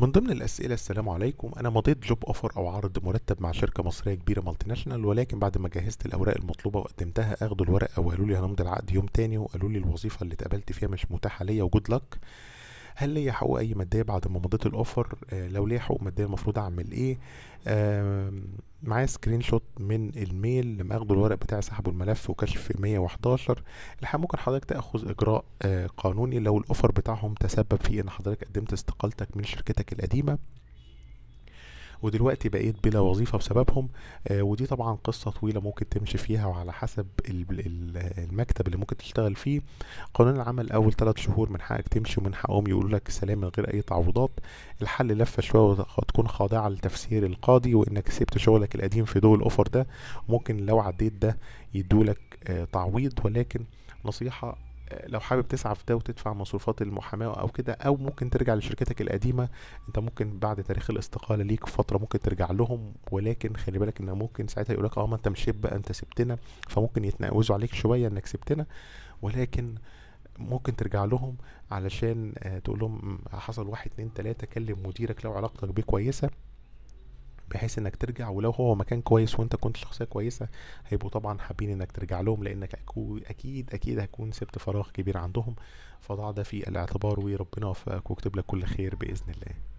من ضمن الأسئلة السلام عليكم أنا مضيت جوب أوفر أو عرض مرتب مع شركة مصرية كبيرة مالتي ناشونال ولكن بعد ما جهزت الأوراق المطلوبة وقدمتها أخدوا الورقة وقالوا لي هنمضي العقد يوم تاني وقالوا لي الوظيفة اللي اتقابلت فيها مش متاحة ليا وجود لك هل ليا حقوق اي ماديه بعد ما مضيت الاوفر آه، لو ليا حقوق ماديه المفروض اعمل ايه معايا سكرين شوت من الميل لما اخدوا الورق بتاعي سحبوا الملف وكشف 111 الحقيقه ممكن حضرتك تاخذ اجراء آه، قانوني لو الاوفر بتاعهم تسبب في ان حضرتك قدمت استقالتك من شركتك القديمه ودلوقتي بقيت بلا وظيفة بسببهم آه، ودي طبعا قصة طويلة ممكن تمشي فيها وعلى حسب المكتب اللي ممكن تشتغل فيه قانون العمل أول ثلاث شهور من حقك تمشي ومن حقهم يقولوا لك سلام من غير أي تعويضات الحل لفة شوية وتكون خاضعة لتفسير القاضي وإنك سبت شغلك القديم في دول الأوفر ده ممكن لو عديت ده يدولك آه، تعويض ولكن نصيحة لو حابب تسعى في ده وتدفع مصروفات المحاماه او كده او ممكن ترجع لشركتك القديمه انت ممكن بعد تاريخ الاستقاله ليك فتره ممكن ترجع لهم ولكن خلي بالك ان ممكن ساعتها يقول لك اه ما انت مش بقى انت سبتنا فممكن يتنقوزوا عليك شويه انك سبتنا ولكن ممكن ترجع لهم علشان آه، تقول لهم حصل واحد اتنين تلاته كلم مديرك لو علاقتك بيه كويسه بحيث انك ترجع ولو هو مكان كويس وانت كنت شخصيه كويسه هيبقوا طبعا حابين انك ترجع لهم لانك اكيد اكيد هتكون سبت فراغ كبير عندهم فضع ده في الاعتبار وربنا يوفقك ويكتب لك كل خير باذن الله